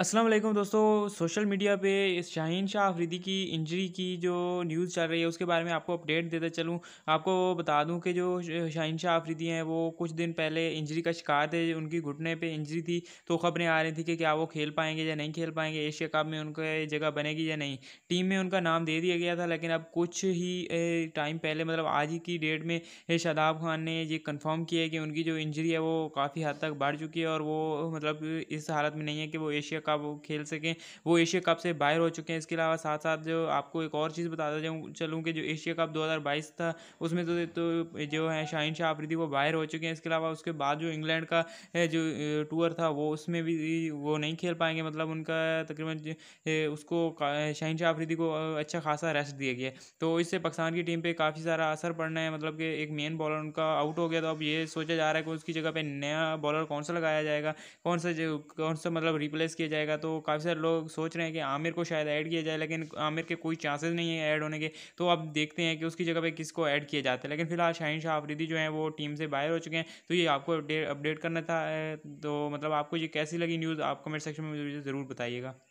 अस्सलाम वालेकुम दोस्तों सोशल मीडिया पे शाहीन शाह आफरीदी की इंजरी की जो न्यूज़ चल रही है उसके बारे में आपको अपडेट देता चलूँ आपको बता दूं कि जो शाहीन शाह आफरीदी हैं वो कुछ दिन पहले इंजरी का शिकार थे उनकी घुटने पे इंजरी थी तो खबरें आ रही थी कि क्या वो खेल पाएंगे या नहीं खेल पाएंगे एशिया कप में उनका जगह बनेगी या नहीं टीम में उनका नाम दे दिया गया था लेकिन अब कुछ ही टाइम पहले मतलब आज ही की डेट में शादाब खान ने ये कन्फर्म किया है कि उनकी जो इंजरी है वो काफ़ी हद तक बढ़ चुकी है और वो मतलब इस हालत में नहीं है कि वो एशिया का वो खेल सकें वो एशिया कप से बाहर हो चुके हैं इसके अलावा साथ साथ जो आपको एक और चीज़ बताता जाऊँ चलूँ कि जो एशिया कप 2022 था उसमें तो, तो जो है शाहिन शाह आफरीदी वो बाहर हो चुके हैं इसके अलावा उसके बाद जो इंग्लैंड का जो टूर था वो उसमें भी वो नहीं खेल पाएंगे मतलब उनका तकरीबन उसको शाहिन शाह आफरीदी को अच्छा खासा रेस्ट दिया गया तो इससे पाकिस्तान की टीम पर काफ़ी सारा असर पड़ना है मतलब कि एक मेन बॉलर उनका आउट हो गया तो अब ये सोचा जा रहा है कि उसकी जगह पर नया बॉलर कौन सा लगाया जाएगा कौन सा कौन सा मतलब रिप्लेस किया जाएगा जाएगा तो काफ़ी सारे लोग सोच रहे हैं कि आमिर को शायद ऐड किया जाए लेकिन आमिर के कोई चांसेस नहीं है ऐड होने के तो अब देखते हैं कि उसकी जगह पर किसको ऐड किया जाता है लेकिन फिलहाल शाहिन शाह आफरीदी जो है वो टीम से बाहर हो चुके हैं तो ये आपको अपडेट अपडेट करना था तो मतलब आपको ये कैसी लगी न्यूज़ आप कमेंट सेक्शन में ज़रूर बताइएगा